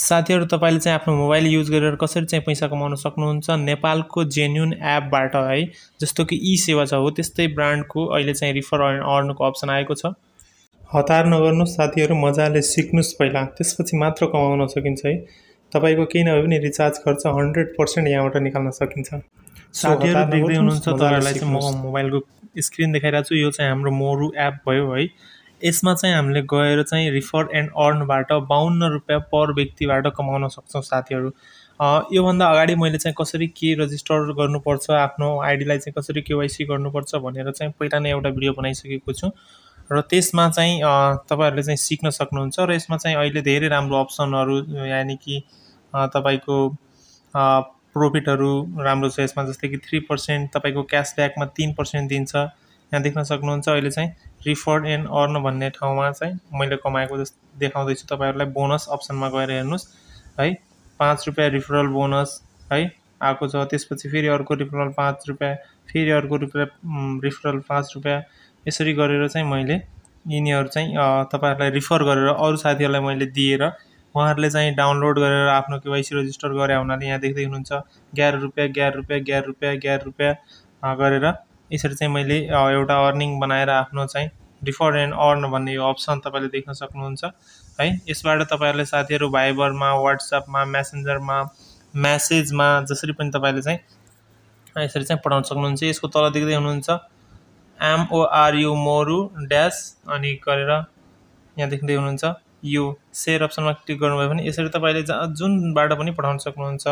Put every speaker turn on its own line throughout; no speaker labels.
साथीहरू तपाईँले चाहिँ आफ्नो मोबाइल युज गरेर कसरी चाहिँ पैसा कमाउन सक्नुहुन्छ नेपालको जेन्युन एपबाट है जस्तो कि ई सेवा छ हो त्यस्तै ब्रान्डको अहिले चाहिँ रिफर अर्नुको अप्सन आएको छ हतार नगर्नुहोस् साथीहरू मजाले सिक्नुहोस् पहिला त्यसपछि मात्र कमाउन सकिन्छ है तपाईँको केही नभए पनि रिचार्ज खर्च हन्ड्रेड पर्सेन्ट यहाँबाट निकाल्न सकिन्छ साथीहरू देख्दै हुनुहुन्छ तपाईँहरूलाई चाहिँ म मोबाइलको स्क्रिन देखाइरहेको छु यो चाहिँ हाम्रो मोरु एप भयो है यसमा चाहिँ हामीले गएर चाहिँ रिफर एन्ड अर्नबाट बाहन्न रुपियाँ पर व्यक्तिबाट कमाउन सक्छौँ साथीहरू योभन्दा अगाडि मैले चाहिँ कसरी के रजिस्टर गर्नुपर्छ आफ्नो आइडीलाई चाहिँ कसरी केवाइसी गर्नुपर्छ भनेर चाहिँ पहिला नै एउटा भिडियो बनाइसकेको छु र त्यसमा चाहिँ तपाईँहरूले चाहिँ सिक्न सक्नुहुन्छ र यसमा चाहिँ अहिले धेरै राम्रो अप्सनहरू यानि कि तपाईँको प्रोफिटहरू राम्रो छ यसमा जस्तै कि थ्री पर्सेन्ट तपाईँको क्यासब्याकमा तिन पर्सेन्ट दिन्छ यहाँ देख्न सक्नुहुन्छ अहिले चाहिँ रिफर्ड एन्ड अर्न भन्ने ठाउँमा चाहिँ मैले कमाएको जस देखाउँदैछु तपाईँहरूलाई बोनस अप्सनमा गएर हेर्नुहोस् है पाँच रुपियाँ रिफरल बोनस है आएको छ त्यसपछि फेरि अर्को रिफरल पाँच रुपियाँ फेरि अर्को रुपियाँ रिफरल पाँच रुपियाँ यसरी गरेर चाहिँ मैले यिनीहरू चाहिँ तपाईँहरूलाई रिफर गरेर अरू साथीहरूलाई मैले दिएर उहाँहरूले चाहिँ डाउनलोड गरेर आफ्नो केवाइसी रजिस्टर गरे हुनाले यहाँ देख्दै हुनुहुन्छ ग्यार रुपियाँ ग्यार रुपियाँ ग्यार रुपियाँ ग्यार रुपियाँ गरेर यसरी चाहिँ मैले एउटा अर्निङ बनाएर आफ्नो चाहिँ डिफर एन्ड अर्न भन्ने यो अप्सन तपाईँले देख्न सक्नुहुन्छ है यसबाट तपाईँहरूले साथीहरू भाइबरमा वाट्सएपमा म्यासेन्जरमा म्यासेजमा जसरी पनि तपाईँले चाहिँ यसरी चाहिँ पठाउन सक्नुहुन्छ यसको तल देख्दै हुनुहुन्छ एमओआरयु मोरु ड्यास अनि गरेर यहाँ देख्दै हुनुहुन्छ यो सेयर अप्सनमा क्लिक गर्नुभयो भने यसरी तपाईँले जहाँ जुनबाट पनि पठाउन सक्नुहुन्छ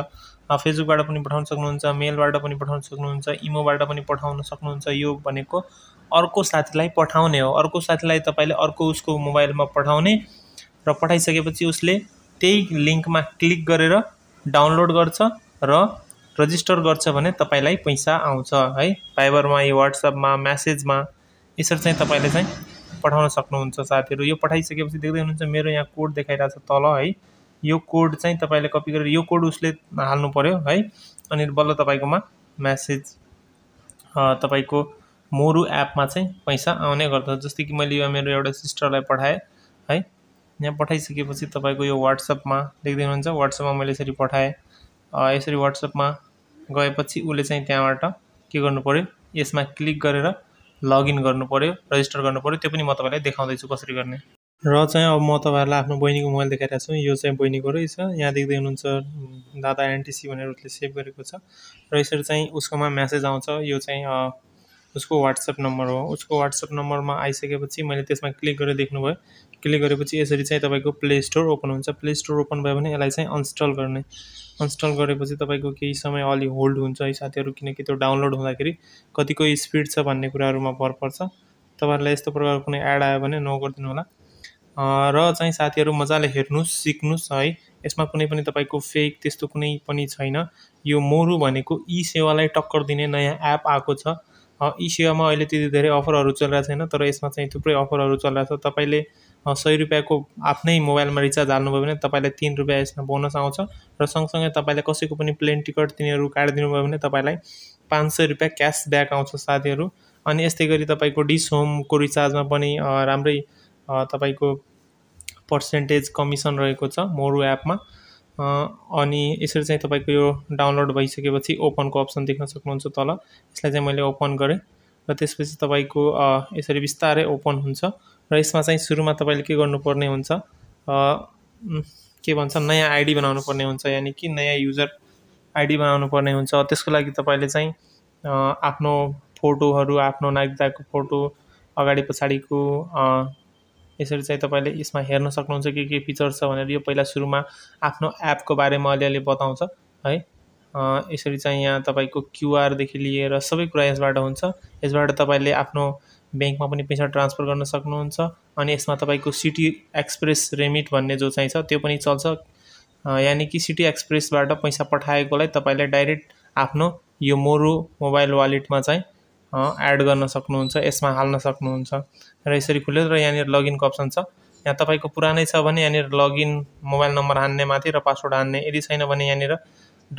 फेसबुकबाट पनि पठाउन सक्नुहुन्छ मेलबाट पनि पठाउन सक्नुहुन्छ इमोबाट पनि पठाउन सक्नुहुन्छ यो भनेको अर्को साथीलाई पठाउने हो अर्को साथीलाई तपाईँले अर्को उसको मोबाइलमा पठाउने र पठाइसकेपछि उसले त्यही लिङ्कमा क्लिक गरेर डाउनलोड गर्छ र रजिस्टर गर्छ भने तपाईँलाई पैसा आउँछ है फाइबरमा यो वाट्सएपमा म्यासेजमा यसरी चाहिँ तपाईँले चाहिँ पठाउन सक्नुहुन्छ साथीहरू यो पठाइसकेपछि देख्दै हुनुहुन्छ मेरो यहाँ कोड देखाइरहेको छ तल है यो कोड चाहिँ तपाईँले कपी गरेर यो कोड उसले हाल्नु पऱ्यो है अनि बल्ल तपाईँकोमा म्यासेज तपाईँको मोरु एपमा चाहिँ पैसा आउने गर्दछ जस्तो कि मैले यो मेरो एउटा सिस्टरलाई पठाएँ है यहाँ पठाइसकेपछि तपाईँको यो वाट्सएपमा देख्दै हुनुहुन्छ वाट्सएपमा मैले यसरी पठाएँ यसरी वाट्सएपमा गएपछि उसले चाहिँ त्यहाँबाट के गर्नु पऱ्यो यसमा क्लिक गरेर लगइन गर्नुपऱ्यो रजिस्टर गर्नुपऱ्यो त्यो पनि म तपाईँलाई देखाउँदैछु कसरी गर्ने र चाहिँ अब म तपाईँहरूलाई आफ्नो बहिनीको मोबाइल देखाइरहेको छु यो चाहिँ बहिनीको रहेछ यहाँ देख्दै हुनुहुन्छ दादा एनटिसी भनेर उसले सेभ गरेको छ र यसरी चाहिँ उसकोमा म्यासेज आउँछ यो चाहिँ उसको वाट्सएप नम्बर हो उसको वाट्सएप नम्बरमा आइसकेपछि मैले त्यसमा क्लिक गरेर देख्नुभयो क्लिक गरेपछि यसरी चाहिँ तपाईँको प्ले स्टोर ओपन हुन्छ प्ले स्टोर ओपन भयो भने यसलाई चाहिँ अनस्टल गर्ने अनस्टल गरेपछि तपाईँको केही समय अलि होल्ड हुन्छ है साथीहरू किनकि त्यो डाउनलोड हुँदाखेरि कतिको स्पिड छ भन्ने कुराहरूमा भर पर्छ तपाईँहरूलाई यस्तो प्रकारको कुनै एड आयो भने नगरिदिनु होला र चाहिँ साथीहरू मजाले हेर्नुहोस् सिक्नुहोस् है यसमा कुनै पनि तपाईँको फेक त्यस्तो कुनै पनि छैन यो मोरु भनेको ई सेवालाई टक्कर दिने नयाँ एप आएको छ यी सेवामा अहिले त्यति धेरै अफरहरू चलिरहेको छैन तर यसमा चाहिँ थुप्रै अफरहरू चलिरहेको छ तपाईँले सय रुपियाँको आफ्नै मोबाइलमा रिचार्ज हाल्नुभयो भने तपाईँलाई तिन रुपियाँ यसमा बोनस आउँछ र सँगसँगै तपाईँले कसैको पनि प्लेन टिकट तिनीहरू काटिदिनु भयो भने तपाईँलाई पाँच सय रुपियाँ क्यास ब्याक आउँछ साथीहरू अनि यस्तै गरी तपाईँको डिस होमको रिचार्जमा पनि राम्रै तपाईँको पर्सेन्टेज कमिसन रहेको छ मोरु एपमा अनि यसरी चाहिँ तपाईँको यो डाउनलोड भइसकेपछि ओपनको अप्सन देख्न सक्नुहुन्छ तल यसलाई चाहिँ मैले ओपन गरेँ र त्यसपछि तपाईँको यसरी बिस्तारै ओपन हुन्छ र यसमा चाहिँ सुरुमा तपाईँले के गर्नुपर्ने हुन्छ के भन्छ नयाँ आइडी बनाउनु पर्ने हुन्छ यानि कि नयाँ युजर आइडी बनाउनु पर्ने हुन्छ त्यसको लागि तपाईँले चाहिँ आफ्नो फोटोहरू आफ्नो नागरिकताको फोटो अगाडि पछाडिको यसरी चाहिँ तपाईँले यसमा हेर्न सक्नुहुन्छ के के फिचर छ भनेर यो पहिला सुरुमा आफ्नो एपको बारेमा अलिअलि बताउँछ है यसरी चाहिँ यहाँ तपाईँको क्युआरदेखि लिएर सबै कुरा यसबाट हुन्छ यसबाट तपाईँले आफ्नो ब्याङ्कमा पनि पैसा ट्रान्सफर गर्न सक्नुहुन्छ अनि यसमा तपाईँको सिटी एक्सप्रेस रेमिट भन्ने जो चाहिँ छ त्यो पनि चल्छ यानि कि सिटी एक्सप्रेसबाट पैसा पठाएकोलाई तपाईँले डाइरेक्ट आफ्नो यो मोरो मोबाइल वालेटमा चाहिँ एड गर्न सक्नुहुन्छ यसमा हाल्न सक्नुहुन्छ र यसरी खुल्यो र यहाँनिर लगइनको अप्सन छ यहाँ तपाईँको पुरानै छ भने यहाँनिर लगइन मोबाइल नम्बर हान्ने माथि र पासवर्ड हान्ने यदि छैन भने यहाँनिर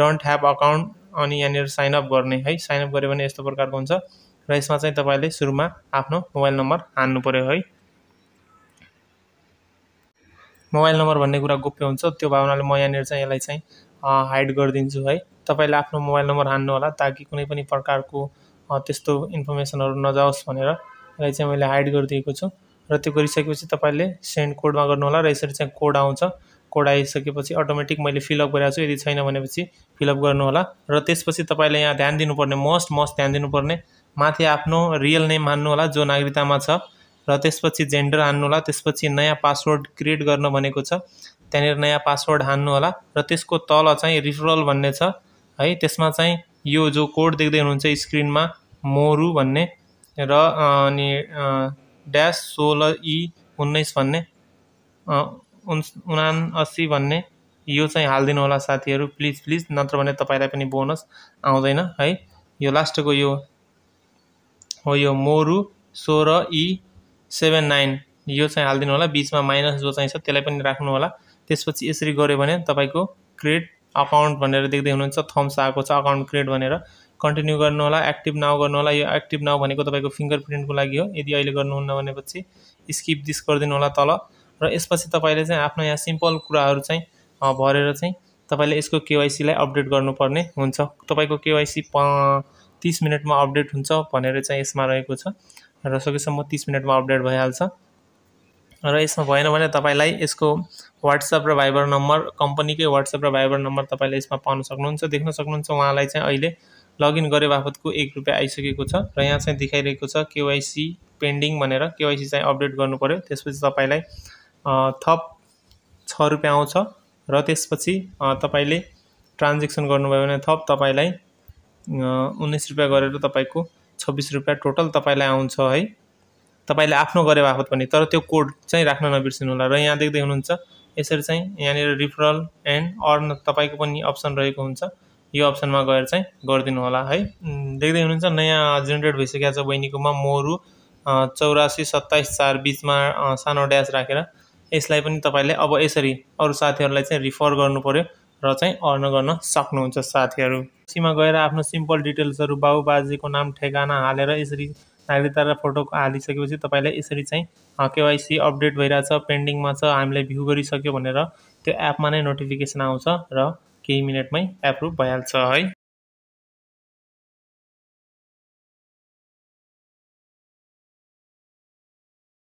डोन्ट ह्याभ अकाउन्ट अनि यहाँनिर साइनअप गर्ने है साइनअप गऱ्यो भने यस्तो प्रकारको हुन्छ र यसमा चाहिँ तपाईँले सुरुमा आफ्नो मोबाइल नम्बर हान्नु पऱ्यो है मोबाइल नम्बर भन्ने कुरा गोप्य हुन्छ त्यो भावनाले म यहाँनिर चाहिँ यसलाई चाहिँ हाइड गरिदिन्छु है तपाईँले आफ्नो मोबाइल नम्बर हान्नु होला ताकि कुनै पनि प्रकारको त्यस्तो इन्फर्मेसनहरू नजाओस् भनेर यसलाई चाहिँ मैले हाइड गरिदिएको छु र त्यो गरिसकेपछि तपाईँले सेन्ड कोडमा गर्नुहोला र यसरी चाहिँ कोड आउँछ कोड आइसकेपछि अटोमेटिक मैले फिलअप गरेको छु यदि छैन भनेपछि फिलअप गर्नुहोला र त्यसपछि तपाईँले यहाँ ध्यान दिनुपर्ने मस्ट मस्ट ध्यान दिनुपर्ने माथि आफ्नो रियल नेम हान्नुहोला जो नागरिकतामा छ र त्यसपछि जेन्डर हान्नुहोला त्यसपछि नयाँ पासवर्ड क्रिएट गर्न भनेको छ त्यहाँनिर नयाँ पासवर्ड हान्नुहोला र त्यसको तल चाहिँ रिफरल भन्ने छ है त्यसमा चाहिँ यो जो कोड देख्दै हुनुहुन्छ स्क्रिनमा मोरु भन्ने र अनि ड्यास सोह्र ई उन्नाइस भन्ने उना असी भन्ने यो चाहिँ हालिदिनु होला साथीहरू प्लिज प्लिज नत्र भने तपाईँलाई पनि बोनस आउँदैन है यो लास्टको यो हो यो मोरु सोह्र ई सेभेन नाइन यो चाहिँ हालिदिनु होला बिचमा माइनस जो चाहिँ छ त्यसलाई पनि राख्नु होला त्यसपछि यसरी गऱ्यो भने तपाईँको क्रेड अकाउन्ट भनेर देख्दै हुनुहुन्छ थम्स आएको छ अकाउन्ट क्रिएट भनेर कन्टिन्यू गर्नु होला एक्टिभ नाउ गर्नु होला यो एक्टिभ नाउ भनेको तपाईँको फिङ्गर प्रिन्टको लागि हो यदि अहिले गर्नुहुन्न भनेपछि स्किप दिस गरिदिनु होला तल र यसपछि तपाईँले चाहिँ आफ्नो यहाँ सिम्पल कुराहरू चाहिँ भरेर चाहिँ तपाईँले यसको केवाइसीलाई अपडेट गर्नुपर्ने हुन्छ तपाईँको केवाइसी प तिस मिनटमा अपडेट हुन्छ भनेर चाहिँ यसमा रहेको छ र सकेसम्म तिस मिनटमा अपडेट भइहाल्छ र यसमा भएन भने तपाईँलाई यसको वाट्सएप र भाइबर नम्बर कम्पनीकै वाट्सएप र भाइबर नम्बर तपाईँले यसमा पाउन सक्नुहुन्छ देख्न सक्नुहुन्छ उहाँलाई चाहिँ अहिले लगइन गरे बापतको एक रुपियाँ आइसकेको छ र यहाँ चाहिँ देखाइरहेको छ केवाइसी पेन्डिङ भनेर केवाइसी चाहिँ अपडेट पऱ्यो त्यसपछि तपाईँलाई थप छ रुपियाँ आउँछ र त्यसपछि तपाईँले ट्रान्जेक्सन गर्नुभयो भने थप तपाईँलाई उन्नाइस रुपियाँ गरेर तपाईँको छब्बिस रुपियाँ टोटल तपाईँलाई आउँछ है तपाईँले आफ्नो गरे बापत पनि तर त्यो कोड चाहिँ राख्न नबिर्सिनु होला र यहाँ देख्दै हुनुहुन्छ यसरी चाहिँ यहाँनिर रिफरल एन्ड अर्न तपाईँको पनि अप्सन रहेको हुन्छ यो अप्सनमा गएर चाहिँ गरिदिनु होला है देख्दै हुनुहुन्छ नयाँ जेनेरेट भइसकेको छ बहिनीकोमा मोरु चौरासी सत्ताइस चार बिचमा सानो ड्यास राखेर यसलाई पनि तपाईँले अब यसरी अरू साथीहरूलाई चाहिँ रिफर गर्नु पऱ्यो र चाहिँ अर्न गर्न सक्नुहुन्छ साथीहरू सीमा गएर आफ्नो सिम्पल डिटेल्सहरू बाबुबाजेको बाजेको नाम ठेगाना हालेर यसरी नागरिकता तर फोटो हालिसकेपछि तपाईँलाई यसरी चाहिँ केवाइसी अपडेट भइरहेछ पेन्डिङमा छ हामीलाई भ्यू गरिसक्यो भनेर त्यो एपमा नै नोटिफिकेसन आउँछ र केही मिनटमै एप्रुभ भइहाल्छ है